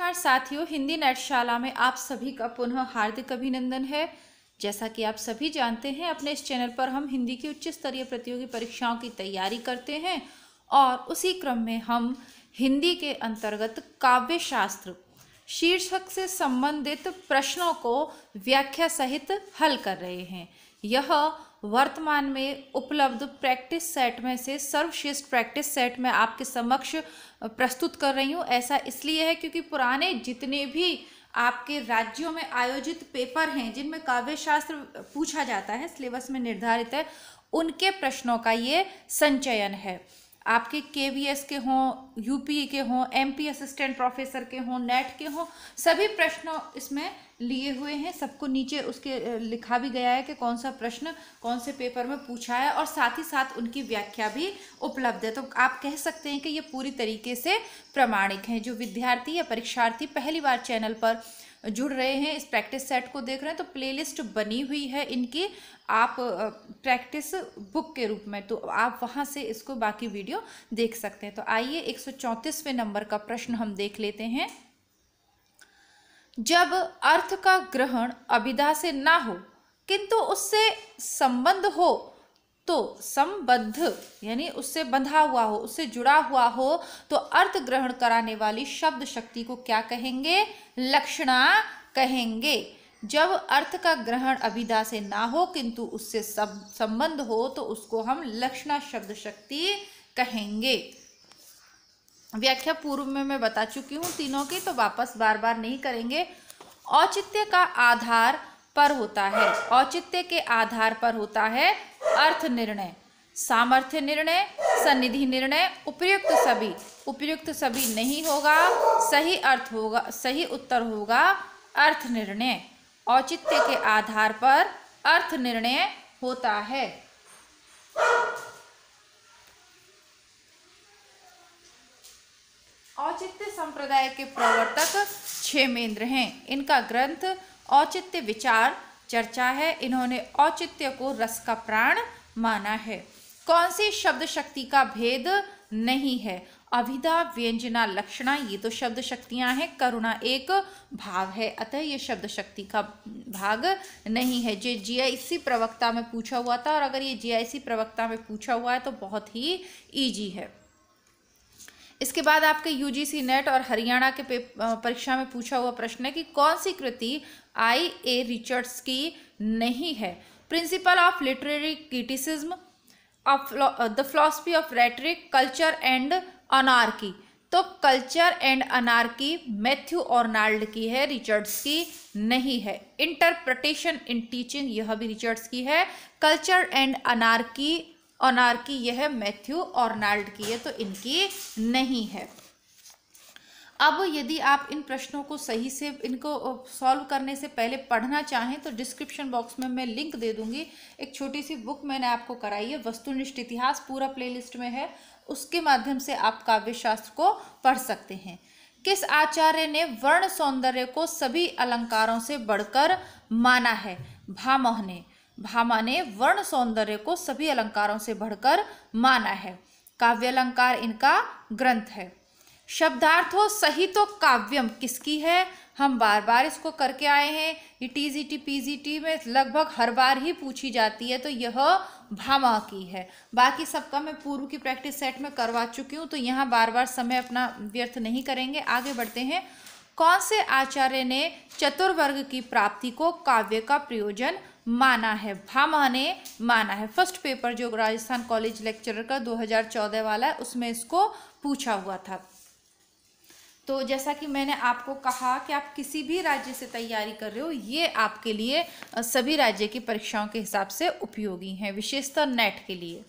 नमस्कार साथियों हिंदी नाटशाला में आप सभी का पुनः हार्दिक अभिनंदन है जैसा कि आप सभी जानते हैं अपने इस चैनल पर हम हिंदी की उच्च स्तरीय प्रतियोगी परीक्षाओं की तैयारी करते हैं और उसी क्रम में हम हिंदी के अंतर्गत काव्य शास्त्र शीर्षक से संबंधित प्रश्नों को व्याख्या सहित हल कर रहे हैं यह वर्तमान में उपलब्ध प्रैक्टिस सेट में से सर्वश्रेष्ठ प्रैक्टिस सेट में आपके समक्ष प्रस्तुत कर रही हूँ ऐसा इसलिए है क्योंकि पुराने जितने भी आपके राज्यों में आयोजित पेपर हैं जिनमें काव्य शास्त्र पूछा जाता है सिलेबस में निर्धारित है उनके प्रश्नों का ये संचयन है आपके के वी एस के हों यू पी e के हों एम पी असिस्टेंट प्रोफेसर के हों नेट के हों सभी प्रश्नों इसमें लिए हुए हैं सबको नीचे उसके लिखा भी गया है कि कौन सा प्रश्न कौन से पेपर में पूछा है और साथ ही साथ उनकी व्याख्या भी उपलब्ध है तो आप कह सकते हैं कि ये पूरी तरीके से प्रमाणिक हैं जो विद्यार्थी या परीक्षार्थी पहली बार चैनल पर जुड़ रहे हैं इस प्रैक्टिस सेट को देख रहे हैं तो प्लेलिस्ट बनी हुई है इनकी आप प्रैक्टिस बुक के रूप में तो आप वहाँ से इसको बाकी वीडियो देख सकते हैं तो आइए एक नंबर का प्रश्न हम देख लेते हैं जब अर्थ का ग्रहण अभिधा से ना हो किंतु उससे संबंध हो तो संबद्ध यानी उससे बंधा हुआ हो उससे जुड़ा हुआ हो तो अर्थ ग्रहण कराने वाली शब्द शक्ति को क्या कहेंगे लक्षणा कहेंगे जब अर्थ का ग्रहण अभिधा से ना हो किंतु उससे सब संबंध हो तो उसको हम लक्षणा शब्द शक्ति कहेंगे व्याख्या पूर्व में मैं बता चुकी हूँ तीनों की तो वापस बार बार नहीं करेंगे औचित्य का आधार पर होता है औचित्य के आधार पर होता है अर्थ निर्णय सामर्थ्य निर्णय सन्निधि निर्णय उपयुक्त सभी उपयुक्त सभी नहीं होगा सही अर्थ होगा सही उत्तर होगा अर्थ निर्णय औचित्य के आधार पर अर्थ निर्णय होता है औचित्य संप्रदाय के प्रवर्तक क्षेमेंद्र हैं इनका ग्रंथ औचित्य विचार चर्चा है इन्होंने औचित्य को रस का प्राण माना है कौन सी शब्द शक्ति का भेद नहीं है अभिधा व्यंजना लक्षणा ये तो शब्द शक्तियाँ हैं करुणा एक भाव है अतः ये शब्द शक्ति का भाग नहीं है जो जीआईसी प्रवक्ता में पूछा हुआ था और अगर ये जीआईसी प्रवक्ता में पूछा हुआ है तो बहुत ही ईजी है इसके बाद आपके यूजीसी नेट और हरियाणा के परीक्षा में पूछा हुआ प्रश्न है कि कौन सी कृति आई ए रिचर्ड्स की नहीं है principle of literary criticism the philosophy of rhetoric culture and anarchy तो कल्चर एंड की मैथ्यू ऑर्नाल्ड की है रिचर्ड्स की नहीं है इंटरप्रटेशन इन टीचिंग यह भी रिचर्ड्स की है कल्चर एंड की ऑनार की यह मैथ्यू ऑर्नाल्ड की है तो इनकी नहीं है अब यदि आप इन प्रश्नों को सही से इनको सॉल्व करने से पहले पढ़ना चाहें तो डिस्क्रिप्शन बॉक्स में मैं लिंक दे दूंगी एक छोटी सी बुक मैंने आपको कराई है वस्तुनिष्ठ इतिहास पूरा प्लेलिस्ट में है उसके माध्यम से आप काव्य शास्त्र को पढ़ सकते हैं किस आचार्य ने वर्ण सौंदर्य को सभी अलंकारों से बढ़कर माना है भामोह ने भामा ने वर्ण सौंदर्य को सभी अलंकारों से बढ़कर माना है काव्य अलंकार इनका ग्रंथ है शब्दार्थ हो सही तो काव्यम किसकी है हम बार बार इसको करके आए हैं ये T G T P G T में लगभग हर बार ही पूछी जाती है तो यह भामा की है बाकी सबका मैं पूर्व की प्रैक्टिस सेट में करवा चुकी हूँ तो यहाँ बार बार समय अपना व्यर्थ नहीं करेंगे आगे बढ़ते हैं कौन से आचार्य ने चतुर्वर्ग की प्राप्ति को काव्य का प्रयोजन माना है भामा ने माना है फर्स्ट पेपर जो राजस्थान कॉलेज लेक्चरर का 2014 वाला है उसमें इसको पूछा हुआ था तो जैसा कि मैंने आपको कहा कि आप किसी भी राज्य से तैयारी कर रहे हो ये आपके लिए सभी राज्य की परीक्षाओं के हिसाब से उपयोगी हैं विशेषतः नेट के लिए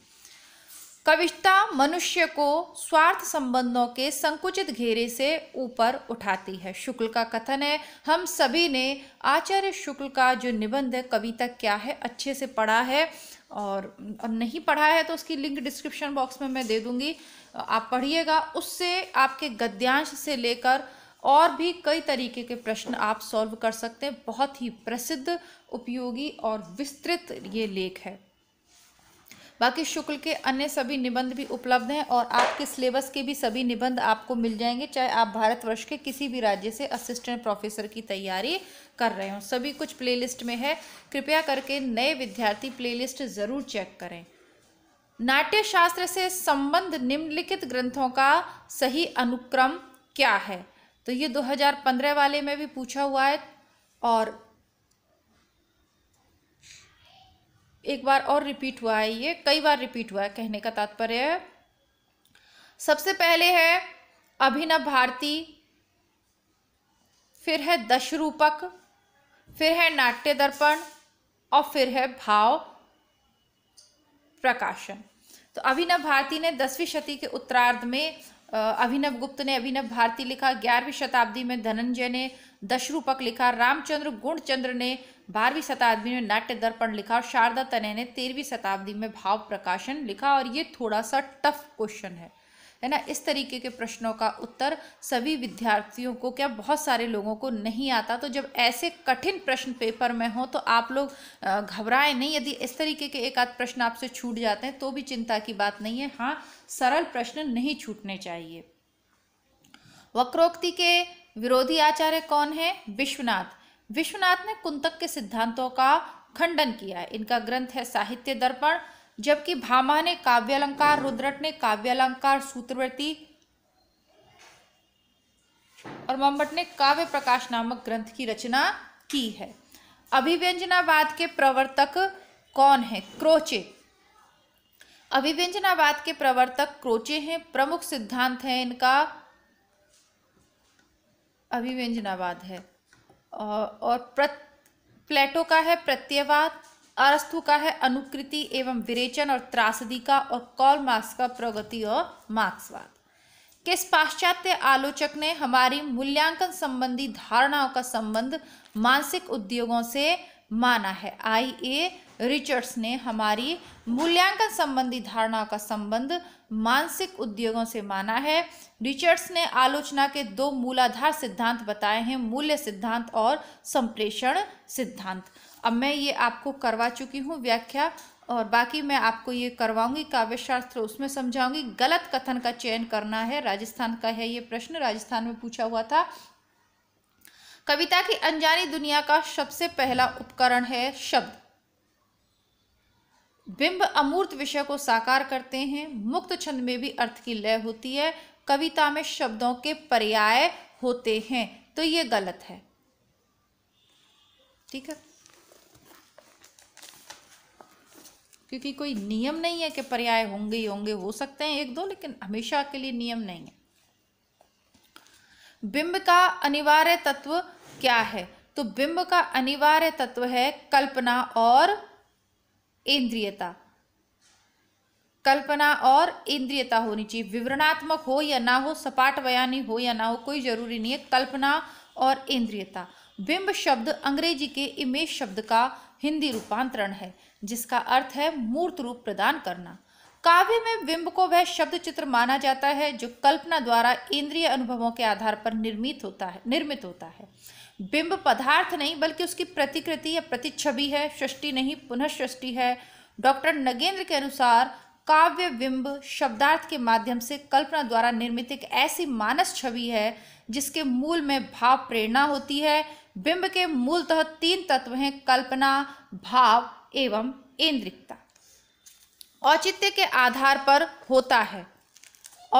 कविता मनुष्य को स्वार्थ संबंधों के संकुचित घेरे से ऊपर उठाती है शुक्ल का कथन है हम सभी ने आचार्य शुक्ल का जो निबंध है कविता क्या है अच्छे से पढ़ा है और नहीं पढ़ा है तो उसकी लिंक डिस्क्रिप्शन बॉक्स में मैं दे दूंगी आप पढ़िएगा उससे आपके गद्यांश से लेकर और भी कई तरीके के प्रश्न आप सॉल्व कर सकते हैं बहुत ही प्रसिद्ध उपयोगी और विस्तृत ये लेख है बाकी शुक्ल के अन्य सभी निबंध भी उपलब्ध हैं और आपके सिलेबस के भी सभी निबंध आपको मिल जाएंगे चाहे आप भारतवर्ष के किसी भी राज्य से असिस्टेंट प्रोफेसर की तैयारी कर रहे हों सभी कुछ प्लेलिस्ट में है कृपया करके नए विद्यार्थी प्लेलिस्ट ज़रूर चेक करें नाट्य शास्त्र से संबंध निम्नलिखित ग्रंथों का सही अनुक्रम क्या है तो ये 2015 वाले में भी पूछा हुआ है और एक बार और रिपीट हुआ है ये कई बार रिपीट हुआ है कहने का तात्पर्य है सबसे पहले है अभिनव भारती फिर है दशरूपक फिर है नाट्य दर्पण और फिर है भाव प्रकाशन तो अभिनव भारती ने दसवीं शती के उत्तरार्ध में अभिनव गुप्त ने अभिनव भारती लिखा ग्यारहवीं शताब्दी में धनंजय ने दशरूपक लिखा रामचंद्र गुणचंद्र ने बारहवीं शताब्दी में नाट्य दर्पण लिखा और शारदा तने ने तेरहवीं शताब्दी में भाव प्रकाशन लिखा और ये थोड़ा सा टफ क्वेश्चन है है ना इस तरीके के प्रश्नों का उत्तर सभी विद्यार्थियों को क्या बहुत सारे लोगों को नहीं आता तो जब ऐसे कठिन प्रश्न पेपर में हो तो आप लोग घबराएं नहीं यदि इस तरीके के एक आध प्रश्न आपसे छूट जाते हैं तो भी चिंता की बात नहीं है हाँ सरल प्रश्न नहीं छूटने चाहिए वक्रोक्ति के विरोधी आचार्य कौन है विश्वनाथ विश्वनाथ ने कुंतक के सिद्धांतों का खंडन किया है इनका ग्रंथ है साहित्य दर्पण जबकि भामा ने काव्यालंकार रुद्रट ने काव्यालंकार सूत्रवर्ती और मम्बट ने काव्य प्रकाश नामक ग्रंथ की रचना की है अभिव्यंजनावाद के प्रवर्तक कौन है क्रोचे अभिव्यंजनावाद के प्रवर्तक क्रोचे हैं प्रमुख सिद्धांत है इनका अभिव्यंजनावाद है और प्रत प्लेटो का है प्रत्ययवाद अरस्तु का है अनुकृति एवं विरेचन और त्रासदी का और कॉल मार्क्स का प्रगति और मार्क्सवाद किस पाश्चात्य आलोचक ने हमारी मूल्यांकन संबंधी धारणाओं का संबंध मानसिक उद्योगों से माना है आई ए रिचर्ड्स ने हमारी मूल्यांकन संबंधी धारणाओं का संबंध मानसिक उद्योगों से माना है रिचर्ड्स ने आलोचना के दो मूलाधार सिद्धांत बताए हैं मूल्य सिद्धांत और संप्रेषण सिद्धांत अब मैं ये आपको करवा चुकी हूँ व्याख्या और बाकी मैं आपको ये करवाऊंगी काव्यशास्त्र उसमें समझाऊंगी गलत कथन का चयन करना है राजस्थान का है ये प्रश्न राजस्थान में पूछा हुआ था कविता की अनजानी दुनिया का सबसे पहला उपकरण है शब्द बिंब अमूर्त विषय को साकार करते हैं मुक्त छंद में भी अर्थ की लय होती है कविता में शब्दों के पर्याय होते हैं तो ये गलत है ठीक है क्योंकि कोई नियम नहीं है कि पर्याय होंगे ही होंगे हो सकते हैं एक दो लेकिन हमेशा के लिए नियम नहीं है बिंब का अनिवार्य तत्व क्या है तो बिंब का अनिवार्य तत्व है कल्पना और इंद्रियता कल्पना और इंद्रियता होनी चाहिए विवरणात्मक हो या ना हो सपाट बयानी हो या ना हो कोई जरूरी नहीं है कल्पना और इंद्रियता बिंब शब्द अंग्रेजी के इमेज शब्द का हिंदी रूपांतरण है जिसका अर्थ है मूर्त रूप प्रदान करना काव्य में बिंब को वह शब्द चित्र माना जाता है जो कल्पना द्वारा इंद्रिय अनुभवों के आधार पर निर्मित होता है निर्मित होता है बिंब पदार्थ नहीं बल्कि उसकी प्रतिकृति या प्रतिच्छवि है सृष्टि नहीं पुनः सृष्टि है डॉक्टर नगेंद्र के अनुसार काव्य बिंब शब्दार्थ के माध्यम से कल्पना द्वारा निर्मित एक ऐसी मानस छवि है जिसके मूल में भाव प्रेरणा होती है बिंब के मूलतः तीन तत्व हैं कल्पना भाव एवं इंद्रिकता औचित्य के आधार पर होता है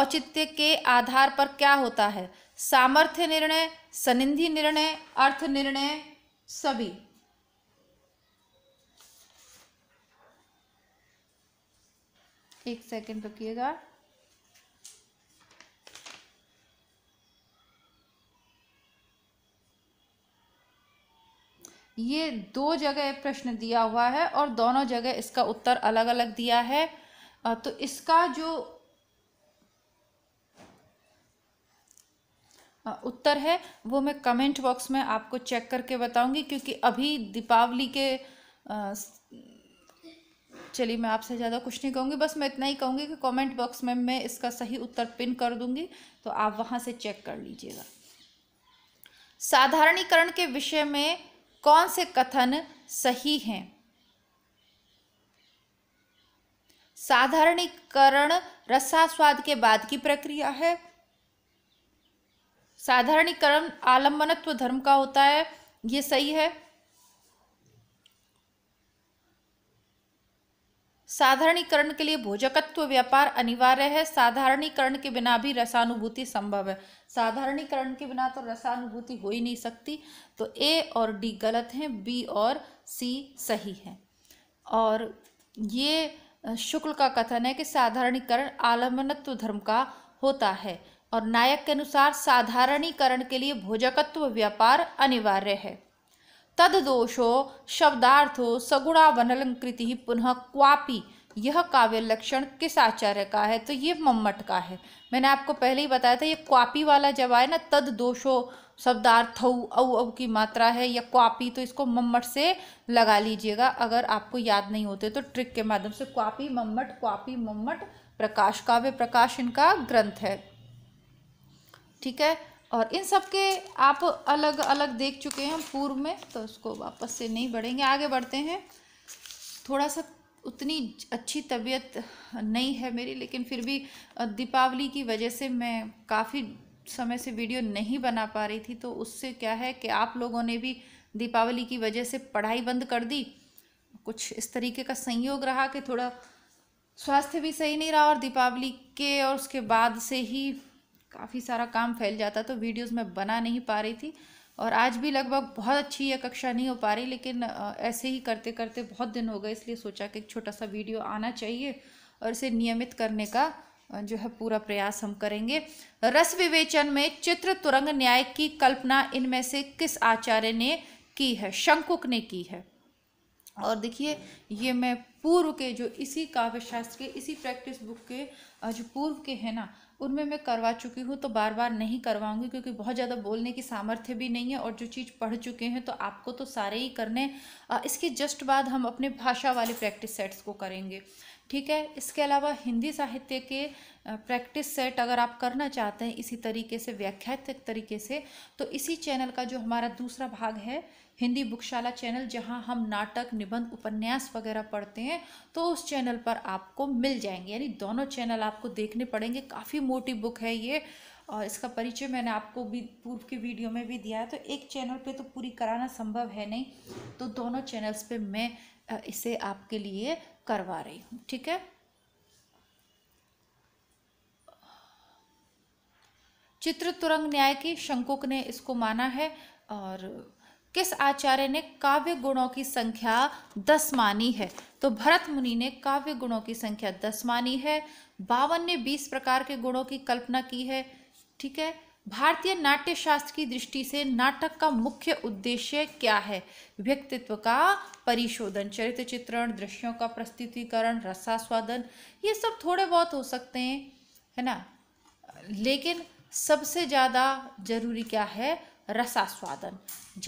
औचित्य के आधार पर क्या होता है सामर्थ्य निर्णय सनिधि निर्णय अर्थ निर्णय सभी एक सेकंड रुकिएगा ये दो जगह प्रश्न दिया हुआ है और दोनों जगह इसका उत्तर अलग अलग दिया है तो इसका जो उत्तर है वो मैं कमेंट बॉक्स में आपको चेक करके बताऊंगी क्योंकि अभी दीपावली के चलिए मैं आपसे ज़्यादा कुछ नहीं कहूँगी बस मैं इतना ही कहूँगी कि कमेंट बॉक्स में मैं इसका सही उत्तर पिन कर दूँगी तो आप वहाँ से चेक कर लीजिएगा साधारणीकरण के विषय में कौन से कथन सही हैं साधारणीकरण रसास्वाद के बाद की प्रक्रिया है साधारणीकरण आलम्बनत्व धर्म का होता है ये सही है साधारणीकरण के लिए भोजकत्व व्यापार अनिवार्य है साधारणीकरण के बिना भी रसानुभूति संभव है साधारणीकरण के बिना तो रसानुभूति हो ही नहीं सकती तो ए और डी गलत हैं बी और सी सही है और ये शुक्ल का कथन है कि साधारणीकरण आलम्बनत्व धर्म का होता है और नायक के अनुसार साधारणीकरण के लिए भोजकत्व व्यापार अनिवार्य है तद दोषो शब्दार्थो सगुणावनलंकृति पुनः क्वापी यह काव्य लक्षण किस आचार्य का है तो ये मम्मट का है मैंने आपको पहले ही बताया था ये क्वापी वाला जब आए ना तद दोषो शब्दार्थ औ अव की मात्रा है या क्वापी तो इसको मम्मट से लगा लीजिएगा अगर आपको याद नहीं होते तो ट्रिक के माध्यम से क्वापी मम्मट क्वापी मम्मट प्रकाश काव्य प्रकाश इनका ग्रंथ है ठीक है और इन सब के आप अलग अलग देख चुके हैं पूर्व में तो उसको वापस से नहीं बढ़ेंगे आगे बढ़ते हैं थोड़ा सा उतनी अच्छी तबीयत नहीं है मेरी लेकिन फिर भी दीपावली की वजह से मैं काफ़ी समय से वीडियो नहीं बना पा रही थी तो उससे क्या है कि आप लोगों ने भी दीपावली की वजह से पढ़ाई बंद कर दी कुछ इस तरीके का संयोग रहा कि थोड़ा स्वास्थ्य भी सही नहीं रहा और दीपावली के और उसके बाद से ही काफ़ी सारा काम फैल जाता तो वीडियोस मैं बना नहीं पा रही थी और आज भी लगभग बहुत अच्छी ये कक्षा नहीं हो पा रही लेकिन ऐसे ही करते करते बहुत दिन हो गए इसलिए सोचा कि एक छोटा सा वीडियो आना चाहिए और इसे नियमित करने का जो है पूरा प्रयास हम करेंगे रस विवेचन में चित्र तुरंग न्याय की कल्पना इनमें से किस आचार्य ने की है शंकुक ने की है और देखिए ये मैं पूर्व के जो इसी काव्यशास्त्र के इसी प्रैक्टिस बुक के जो पूर्व के हैं ना उनमें मैं करवा चुकी हूँ तो बार बार नहीं करवाऊँगी क्योंकि बहुत ज़्यादा बोलने की सामर्थ्य भी नहीं है और जो चीज़ पढ़ चुके हैं तो आपको तो सारे ही करने इसके जस्ट बाद हम अपने भाषा वाले प्रैक्टिस सेट्स को करेंगे ठीक है इसके अलावा हिंदी साहित्य के प्रैक्टिस सेट अगर आप करना चाहते हैं इसी तरीके से व्याख्यात तरीके से तो इसी चैनल का जो हमारा दूसरा भाग है हिंदी बुकशाला चैनल जहां हम नाटक निबंध उपन्यास वगैरह पढ़ते हैं तो उस चैनल पर आपको मिल जाएंगे यानी दोनों चैनल आपको देखने पड़ेंगे काफ़ी मोटी बुक है ये और इसका परिचय मैंने आपको भी पूर्व के वीडियो में भी दिया है तो एक चैनल पे तो पूरी कराना संभव है नहीं तो दोनों चैनल्स पे मैं इसे आपके लिए करवा रही हूँ ठीक है चित्र तुरंग न्याय की शंकुक ने इसको माना है और किस आचार्य ने काव्य गुणों की संख्या दस मानी है तो भरत मुनि ने काव्य गुणों की संख्या दस मानी है बावन ने बीस प्रकार के गुणों की कल्पना की है ठीक है भारतीय नाट्य शास्त्र की दृष्टि से नाटक का मुख्य उद्देश्य क्या है व्यक्तित्व का परिशोधन चरित्र चित्रण दृश्यों का प्रस्तुतिकरण रसास्वादन ये सब थोड़े बहुत हो सकते हैं है ना लेकिन सबसे ज़्यादा जरूरी क्या है रसास्वादन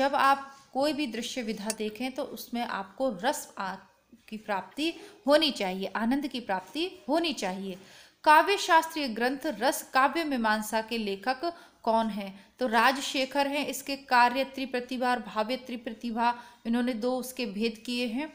जब आप कोई भी दृश्य विधा देखें तो उसमें आपको रस की प्राप्ति होनी चाहिए आनंद की प्राप्ति होनी चाहिए काव्य शास्त्रीय ग्रंथ रस काव्य मीमांसा के लेखक कौन है तो राजशेखर हैं इसके कार्य त्रिप्रतिभा और भाव्य त्रिप्रतिभा इन्होंने दो उसके भेद किए हैं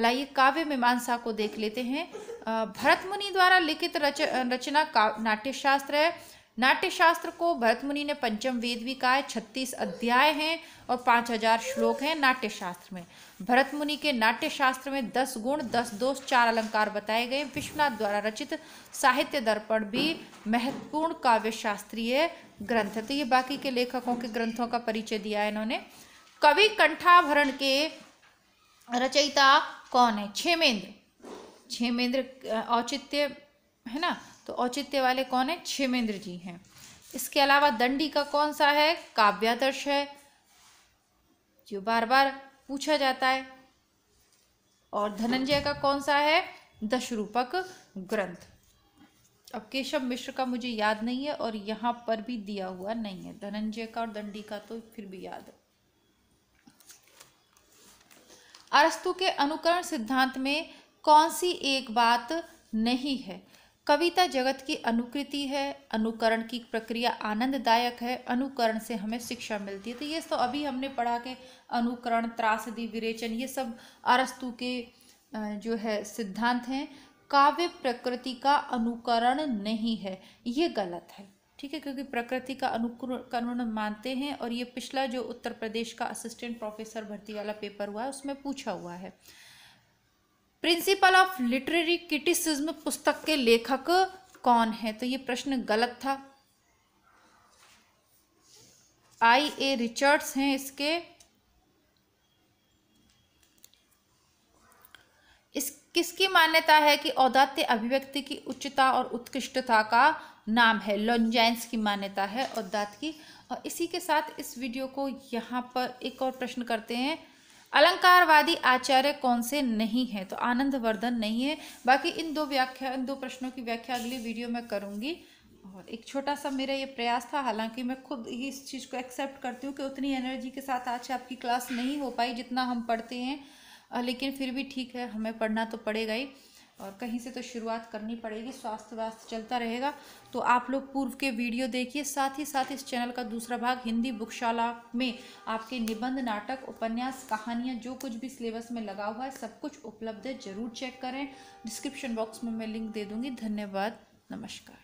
लाइए काव्य मीमांसा को देख लेते हैं भरत मुनि द्वारा लिखित रच रचना का नाट्यशास्त्र है नाट्यशास्त्र को भरत मुनि ने पंचम वेद भी कहा है छत्तीस अध्याय हैं और पाँच हजार श्लोक हैं नाट्यशास्त्र में भरत मुनि के नाट्यशास्त्र में दस गुण दस दोष चार अलंकार बताए गए विश्वनाथ द्वारा रचित साहित्य दर्पण भी महत्वपूर्ण काव्य शास्त्रीय ग्रंथ है तो ये बाकी के लेखकों के ग्रंथों का परिचय दिया है इन्होंने कवि कंठाभरण के रचयिता कौन है छेमेंद्र छेमेंद्र औचित्य है ना तो औचित्य वाले कौन है क्षेमेंद्र जी हैं इसके अलावा दंडी का कौन सा है काव्यादर्श है जो बार बार पूछा जाता है और धनंजय का कौन सा है दशरूपक ग्रंथ अब केशव मिश्र का मुझे याद नहीं है और यहाँ पर भी दिया हुआ नहीं है धनंजय का और दंडी का तो फिर भी याद है अरस्तु के अनुकरण सिद्धांत में कौन सी एक बात नहीं है कविता जगत की अनुकृति है अनुकरण की प्रक्रिया आनंददायक है अनुकरण से हमें शिक्षा मिलती है तो ये तो अभी हमने पढ़ा के अनुकरण त्रासदी विरेचन ये सब अरस्तु के जो है सिद्धांत हैं काव्य प्रकृति का अनुकरण नहीं है ये गलत है ठीक है क्योंकि प्रकृति का अनुकरण मानते हैं और ये पिछला जो उत्तर प्रदेश का असिस्टेंट प्रोफेसर भर्ती वाला पेपर हुआ है उसमें पूछा हुआ है प्रिंसिपल ऑफ लिटरेरी क्रिटिसिज्म पुस्तक के लेखक कौन है तो ये प्रश्न गलत था आई ए रिचर्ड्स हैं इसके इस किसकी मान्यता है कि औदात्य अभिव्यक्ति की उच्चता और उत्कृष्टता का नाम है लॉन्जैंस की मान्यता है औदात की और इसी के साथ इस वीडियो को यहाँ पर एक और प्रश्न करते हैं अलंकारवादी आचार्य कौन से नहीं है तो आनंद वर्धन नहीं है बाकी इन दो व्याख्या इन दो प्रश्नों की व्याख्या अगली वीडियो में करूँगी और एक छोटा सा मेरा ये प्रयास था हालांकि मैं खुद ही इस चीज़ को एक्सेप्ट करती हूँ कि उतनी एनर्जी के साथ आज आपकी क्लास नहीं हो पाई जितना हम पढ़ते हैं लेकिन फिर भी ठीक है हमें पढ़ना तो पड़ेगा ही और कहीं से तो शुरुआत करनी पड़ेगी स्वास्थ्य वास्थ्य चलता रहेगा तो आप लोग पूर्व के वीडियो देखिए साथ ही साथ इस चैनल का दूसरा भाग हिंदी बुकशाला में आपके निबंध नाटक उपन्यास कहानियाँ जो कुछ भी सिलेबस में लगा हुआ है सब कुछ उपलब्ध है ज़रूर चेक करें डिस्क्रिप्शन बॉक्स में मैं लिंक दे दूँगी धन्यवाद नमस्कार